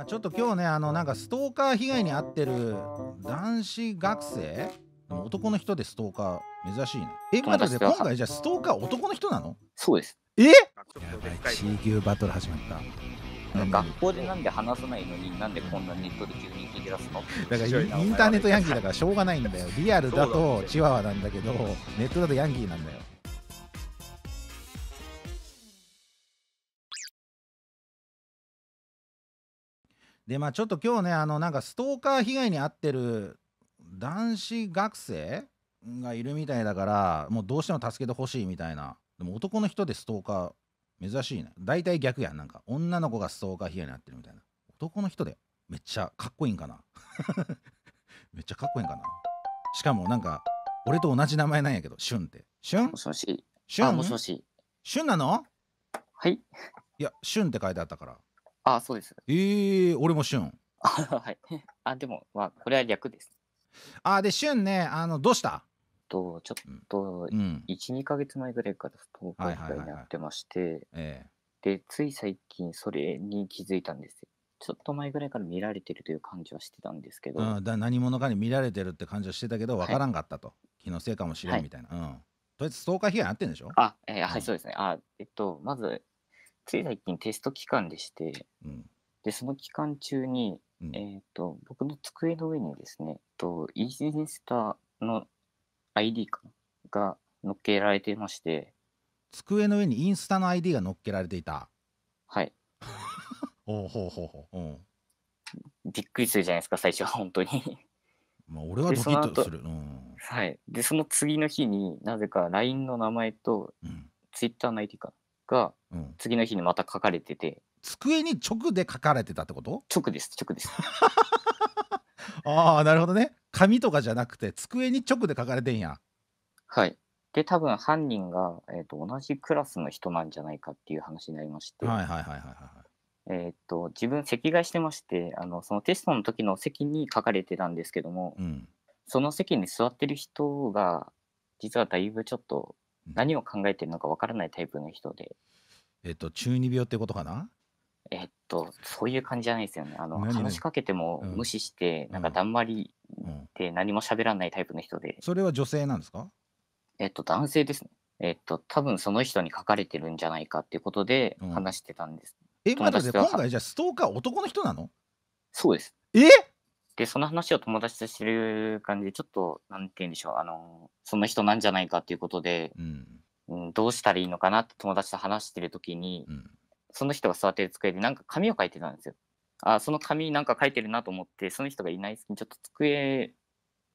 まあ、ちょっと今日ねあのなんかストーカー被害に遭ってる男子学生男の人でストーカー珍しいねえまだて今回じゃあストーカー男の人なのそうですえっ C 級バトル始まった学校でなんで話さないのになんでこんなネットで急に聞き出すのだからインターネットヤンキーだからしょうがないんだよリアルだとチワワなんだけどネットだとヤンキーなんだよでまあちょっと今日ねあのなんかストーカー被害に遭ってる男子学生がいるみたいだからもうどうしても助けてほしいみたいなでも男の人でストーカー珍しいね大体逆やんなんか女の子がストーカー被害に遭ってるみたいな男の人でめっちゃかっこいいんかな めっちゃかっこいいんかなしかもなんか俺と同じ名前なんやけどシュンってシュンもしもしシュンなのはいいやシュンって書いてあったからあ、そうです。ええー、俺も旬。あ、はい。あ、でも、まあ、これは略です。あ、で、旬ね、あの、どうしたと、ちょっと、うん、1、2か月前ぐらいから投稿会になってまして、で、つい最近、それに気づいたんですよ。ちょっと前ぐらいから見られてるという感じはしてたんですけど、うん、だ何者かに見られてるって感じはしてたけど分からんかったと、はい、気のせいかもしれんみたいな、はい、うん、とりあえずストーカー被害あってんでしょあ、えー、はい、そうですねあえっとまずつい最近テスト期間でして、うん、でその期間中に、うん、えーと、僕の机の上にですね、とイージースターの ID かが乗っけられていまして机の上にインスタの ID が乗っけられていたはい おほうほうほう、うん、びっくりするじゃないですか最初は本当にまあ俺はドキッとする、うん、はいでその次の日になぜか LINE の名前と、うん、Twitter の ID かが、次の日にまた書かれてて机に直で書かれてたってこと直です直です ああなるほどね紙とかじゃなくて机に直で書かれてんやはいで多分犯人が、えーと、同じクラスの人なんじゃないかっていう話になりましてはいはいはいはいはいえっと自分席替えしてましてあのそのテストの時の席に書かれてたんですけども、うん、その席に座ってる人が実はだいぶちょっと何を考えてるのかわからないタイプの人で。えっと、中二病ってことかなえっと、そういう感じじゃないですよね。あの話しかけても無視して、うんなんかだんまりで何も喋らないタイプの人で、それは女性なんですかえっと、男性ですね。えっと、多分その人に書かれてるんじゃないかっていうことで話してたんです。え、また、今回じゃあストーカー男の人なのそうです。えで、その話を友達と知る感じで、ちょっと、なんて言うんでしょう、あの、その人なんじゃないかということで、うん、うん、どうしたらいいのかなって友達と話してるときに、うん、その人が座ってる机でなんか紙を書いてたんですよ。あ、その紙なんか書いてるなと思って、その人がいない隙にちょっと机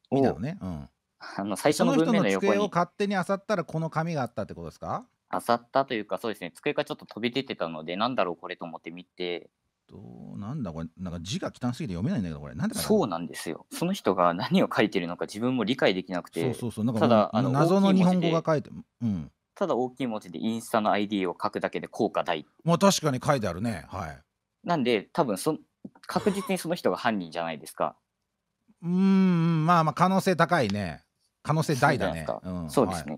を、見たのね。うん。あの最初の文面の横に。を勝手に漁ったらこの紙があったってことですか漁ったというかそうですね机がちょっと飛び出てたのでなんだろうこれと思って見てと、なんだこれ、なんか字が汚すぎて読めないんだけど、これ、なんでかそうなんですよ。その人が何を書いてるのか自分も理解できなくそうて、そうそう、ただあの謎の日本語が書いて、うん。ただ大きい文字でインスタの ID を書くだけで効果大。まあ確かに書いてあるね。はい。なんで、多分そ確実にその人が犯人じゃないですか。うーん、まあまあ可能性高いね。可能性大だね。そうですんそうです。ね。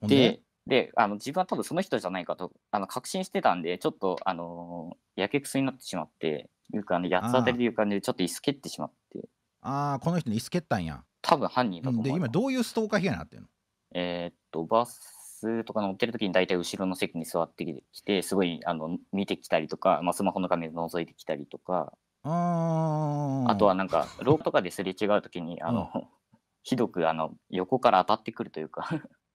はいで、であの自分は多分その人じゃないかとあの確信してたんでちょっとあのやけくそになってしまっていうか、八つ当たりという感じでちょっといすけってしまってああこの人にいすけったんや多分犯人だと思う、で今どういうストーカー被害になってるのえー、っとバスとか乗ってる時に大体後ろの席に座ってきてすごいあの見てきたりとか、まあ、スマホの画面を覗いてきたりとかああとはなんかロープとかですれ違う時にあの、うん、ひどくあの横から当たってくるというか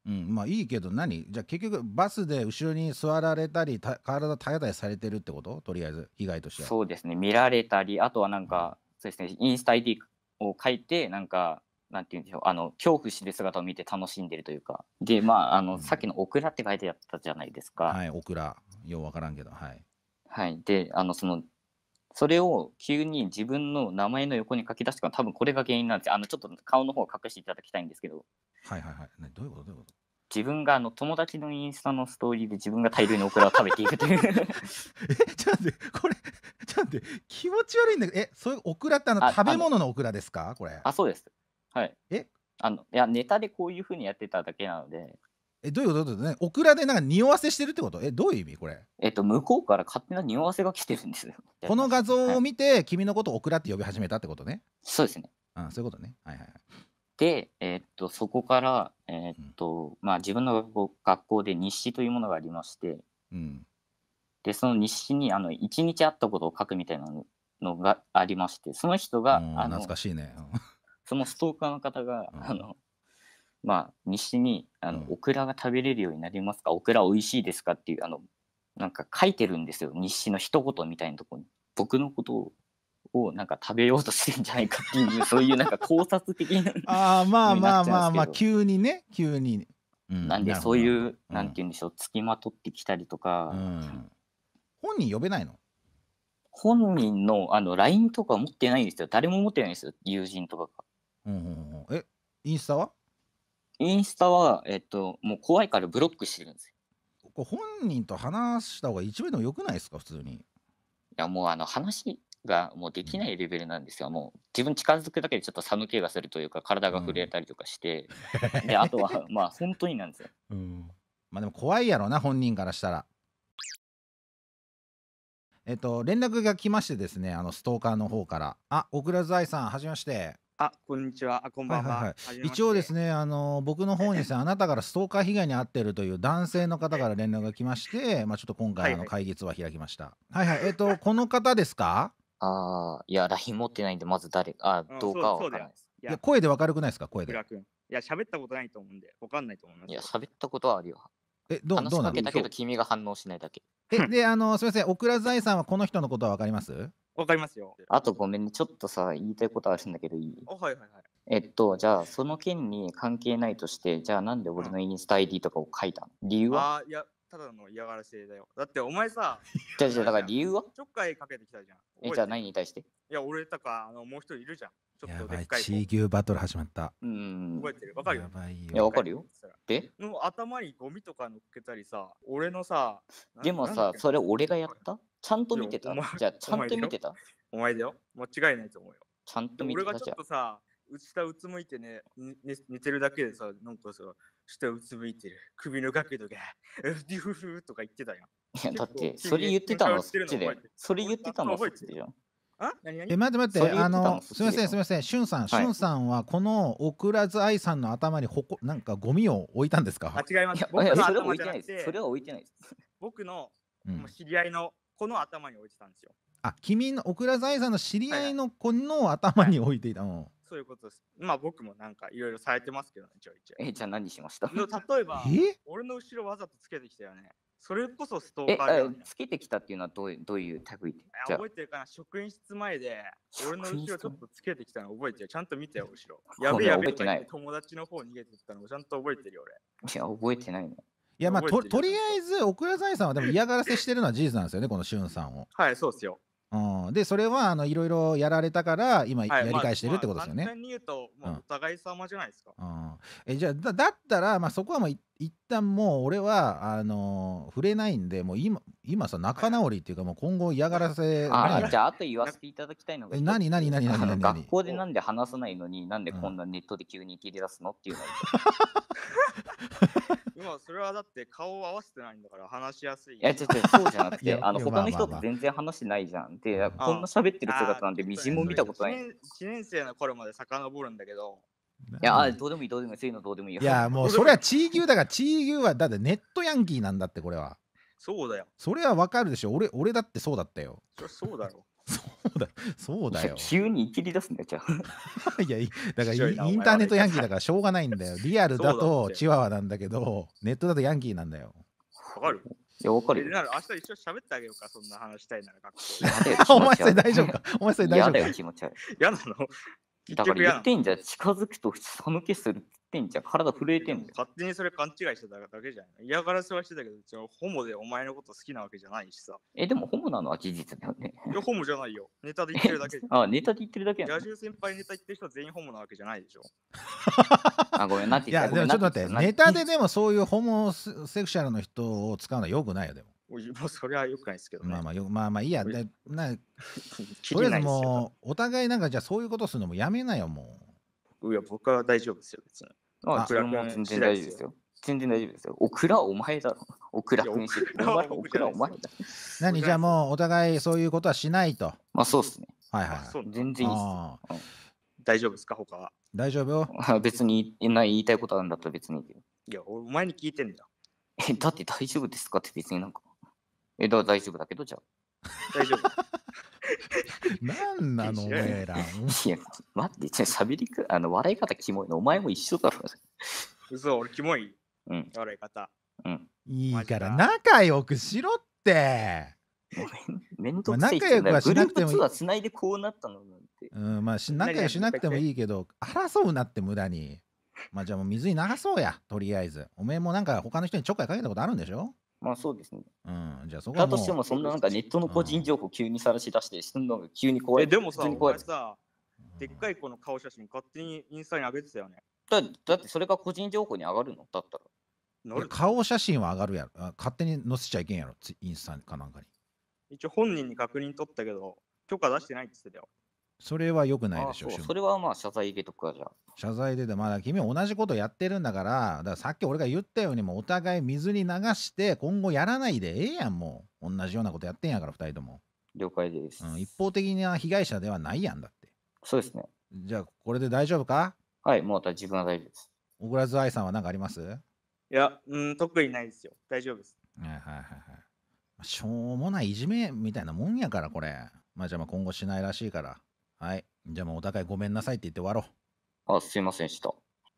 うん、まあいいけど何じゃあ結局バスで後ろに座られたりた体体当たりされてるってこととりあえず被害としてはそうですね見られたりあとはなんか、そうですねインスタ ID を書いてなんかなんて言うんでしょうあの恐怖してる姿を見て楽しんでるというかでまああの、うん、さっきのオクラって書いてあったじゃないですかはいオクラようわからんけどはい、はい、であのそのそれを急に自分の名前の横に書き出したのは多分これが原因なんですあのちょっと顔の方を隠していただきたいんですけど。はいはいはい。ね、どういうことどういうこと自分があの友達のインスタのストーリーで自分が大量にオクラを食べているという え、ちょっと待って、これ、ちょっと待って、気持ち悪いんだけど、え、そういうオクラってあの食べ物のオクラですかこれ。あ、そうです。はい。えあのいや、ネタでこういうふうにやってただけなので。えどういうことだねオクラでなんか匂わせしてるってことえどういう意味これえっと向こうから勝手な匂わせが来てるんですよこの画像を見て、はい、君のことをオクラって呼び始めたってことねそうですねあそういうことねはいはいで、えー、っとそこから、えー、っと、うん、まあ、自分の学校学校で日誌というものがありまして、うん、でその日誌にあの1日あったことを書くみたいなのがありましてその人が懐かしいねそのストーカーの方が、うん、あのまあ、西にあの、オクラが食べれるようになりますかオクラ美味しいですかっていうあのなんか書いてるんですよ西の一言みたいなとこに僕のことをなんか食べようとしてるんじゃないかっていう そういうなんか考察的なあまあまあまあまあ急にね急に、うん、なんでそういう、うなんて言うんでしょうつきまとってきたりとか、うん、本人呼べないの本人のあの LINE とか持ってないんですよ誰も持ってないんですよ友人とかが、うんうんうん、えインスタはインスタは、えっと、もう怖いからブロックしてるんですよ。これ本人と話した方が一番でもよくないですか普通に。いやもうあの話がもうできないレベルなんですよ、もう自分近づくだけでちょっと寒気がするというか体が震えたりとかして、う ん、であとはまあ本当になんですよ、うん、まあでも怖いやろな本人からしたらえっと連絡が来ましてですねあのストーカーの方から「あ小倉財さんはじめましてあ、こんにちは。あ、こんばんは。一応ですね、あの僕の方にですね、あなたからストーカー被害に遭ってるという男性の方から連絡が来まして、まあちょっと今回あの会議通話開きました。はいはい。えっ、と この方ですか？ああ、いや LINE 持ってないんでまず誰か、どうかわからないです。いや声でわかるくないですか声で。いや喋ったことないと思うんでわかんないと思います。いや喋ったことはあるよ。えどうどうなん話しかけたけど君が反応しないだけ。えであのすみませんオクラ財産はこの人のことはわかります？わかりますよ。あとごめんね、ちょっとさ、言いたいことあるんだけどいいはいはいはい。えっと、じゃあ、その件に関係ないとして、じゃあなんで俺のインスタ ID とかを書いたの理由はああいや、ただの嫌がらせだよ。だってお前さ、じゃあ、じゃあだから理由はちょっかいかけてきたじゃん。えじゃあ何に対していや、俺とか、あの、もう一人いるじゃん。ちょっとでっかい子。C 級バトル始まった。うん。覚えてるわかるやよ。ばいよいや、わかるよ。で、の頭にゴミとか乗っけたりさ、俺のさ、でもさ、それ俺がやったちゃんと見てたじゃあ、ちゃんと見てたお前だよ。間違いないと思うよ。ちゃんと見て俺がたちじょゃっんとさ、たうつむいてね、にに寝てるだけでさ、なんかさ、下うつむいてる。首の角度が、うふふふとか言ってたやん。いや、だって、それ言ってたのそっちで。それ言ってたのそっちでゃえ、待って待って、あの、すみません、すみません、しゅんさん、しゅんさんは、このオクラズ愛さんの頭に、ほこ、なんかゴミを置いたんですか。間違います。僕なそれは置いてないです。僕の、知り合いの、この頭に置いてたんですよ。あ、君のオクラズ愛さんの知り合いの子の頭に置いていたの。そういうことです。まあ、僕もなんか、いろいろされてますけどね、ちょいちょい。え、じゃ、何しました。例えば、俺の後ろわざとつけてきたよね。それこそストーカーだよ、ね、え、つけてきたっていうのはどうどういう類あ覚えてるかな職員室前で、俺の後ろちょっとつけてきたの覚えてる。ちゃんと見てよ、後ろ。やべやべってない友達の方逃げてきたのちゃんと覚えてるよ、俺。いや、覚えてないね。いや、まあと、とりあえず、奥谷さんはでも嫌がらせしてるのは事実なんですよね、このしゅんさんを。はい、そうっすよ。うん、でそれはあのいろいろやられたから今やり返してるってことですよね。まあまあ、簡単に言うと、もうお互い様じゃないですか。うん、うん、えじゃあだだったら、まあ、そこはもう一旦もう俺はあのー、触れないんでもう今今さ仲直りっていうかもう今後嫌がらせ、あじゃああと言わせていただきたいのが何何何何何学校でなんで話さないのになんでこんなネットで急に切り出すのっていうのは。今それはだって顔を合わせてないんだから話しやすい。いや、ちょっとそうじゃなくて、あの、他の人まあと全然話してないじゃん。で、こんな喋ってる姿なんてみじんも見たことない。い年生の頃まで遡るんだけど、いや、あどうでもいい、どうでもいい、そういうのどうでもいいいやもうそれは地域だから地域はだってネットヤンキーなんだってこれはそうだよ。それはわかるでしょ俺俺だってそうだったよそりゃそうだろ。そうだ、そうだよ。急に切り出すね、じゃあ。いや、だからインターネットヤンキーだからしょうがないんだよ。リアルだとチワワなんだけど、ネットだとヤンキーなんだよ。わかるいや、わかる。なら明日一緒に喋ってあげようか、そんな話したいなら お前それ大丈夫かお前それ大丈夫か嫌だよ、気持ち悪い。嫌なのだから言ってんじゃん、近づくと寒気するてんじゃん。体震えてんの。勝手にそれ勘違いしてただけじゃん。嫌がらせはしてたけど、ホモでお前のこと好きなわけじゃないしさ。え、でもホモなのは事実だよね。いや、ホモじゃないよ。ネタで言ってるだけ。あ、ネタで言ってるだけ野獣先輩ネタ言ってる人は全員ホモなわけじゃないでしょ。あ、ごめんなっていや、でもちょっと待って、ネタででもそういうホモセクシャルの人を使うのはよくないよ、でも。もうそれはよくないですけど、ね、まあまあまあまあいいや。な とりあえずもう、お互いなんかじゃあそういうことするのもやめなよ、もう。いや、僕は大丈夫ですよ、別に。あ、クも全然大丈夫ですよ。全然大丈夫ですよ。オクラお前だろ。オクラ君し。お前オクラお前だ。何じゃあもうお互いそういうことはしないと。まあそうですね。はいはい。全然いいです。大丈夫ですか他は。大丈夫よ。別にな言いたいことなんだったら別にいいよ。いや、お前に聞いてんだ。え、だって大丈夫ですかって別になんか。え、だ大丈夫だけどじゃあ。大丈夫。なんなの、おえら。いや、待って、しゃべりく、あの、笑い方キモいの、お前も一緒だろ。嘘、俺キモい。うん。笑い方。うん。いいから、仲良くしろって。面倒くさいって、仲良くはしなくてもつないでこうなったのなんて。うん、まあし、仲良くしなくてもいいけど、争うなって無駄に。まあ、じゃあもう水に流そうや、とりあえず。おめえもなんか他の人にちょっかいかけたことあるんでしょまあそうですね。うん、じゃあそこだとしても、そんななんかネットの個人情報急にさらし出して、すんのが急に怖い。え、でもさ、あ、れさ、でっかい子の顔写真勝手にインスタに上げてたよね。だだってそれが個人情報に上がるのだったら。顔写真は上がるやろ。勝手に載せちゃいけんやろ、インスタかなんかに。一応本人に確認取ったけど、許可出してないって言ってたよ。それは良くないでしょ、そう、それはまあ謝罪でとかじゃあ。謝罪でで、まだ君同じことやってるんだから、だからさっき俺が言ったように、もお互い水に流して、今後やらないでええやん、もう。同じようなことやってんやから、二人とも。了解でうん、一方的には被害者ではないやんだって。そうですね。じゃあ、これで大丈夫かはい、もうだ自分は大丈夫です。小倉津愛さんは何かありますいや、うん、特にないですよ。大丈夫です。はいはいはい。しょうもないいじめみたいなもんやから、これ。まあじゃあ今後しないらしいから。はい。じゃあもうお互いごめんなさいって言って終わろう。あ、すいませんでした。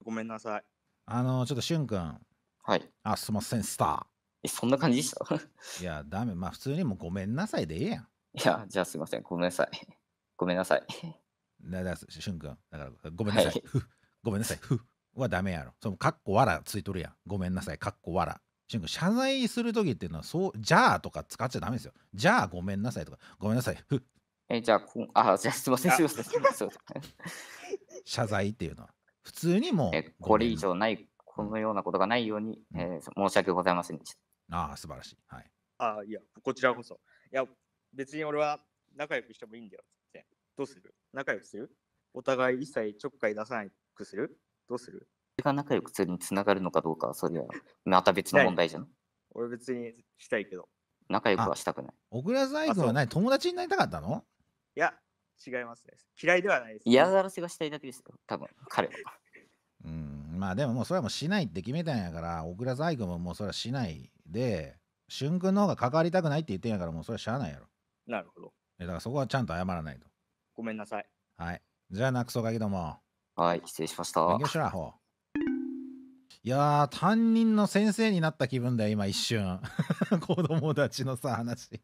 ごめんなさい。あの、ちょっとしゅんくん。はい。あ、すいません、スター。え、そんな感じでした いや、ダメ。まあ、普通にもうごめんなさいでええやん。いや、じゃあすいません。ごめんなさい。ごめんなさい。だだ、しゅんくん。だから、ごめんなさい。はい、ごめんなさい。ふはダメやろ。その、かっこわらついとるやん。ごめんなさい。かっこわら。しゅんくん、謝罪するときっていうのは、そう、じゃあとか使っちゃダメですよ。じゃあごめんなさいとか、ごめんなさい。ふえじゃあ、こあ、じゃあすみません、すみません、すみません。謝罪っていうのは、普通にもえこれ以上ない、このようなことがないように、うん、えー、申し訳ございませんでした。ああ、素晴らしい。はい、ああ、いや、こちらこそ。いや、別に俺は仲良くしてもいいんだよどうする仲良くするお互い一切ちょっかい出さないくするどうするそれが仲良くするにつながるのかどうか、それはまた別の問題じゃん。俺別にしたいけど。仲良くはしたくない。小倉財工はない友達になりたかったのいや、違いますね。嫌いではないです、嫌がらせがしたいだけですよ、多分彼は。うん、まあでももうそれはもうしないって決めたんやから、小倉細工ももうそれはしないで、俊君の方が関わりたくないって言ってんやから、もうそれはしゃあないやろ。なるほど。だからそこはちゃんと謝らないと。ごめんなさい。はい。じゃあなくそがけども。はい、失礼しました。勉強しろ、ほいやー担任の先生になった気分だよ今一瞬 子供たちのさ話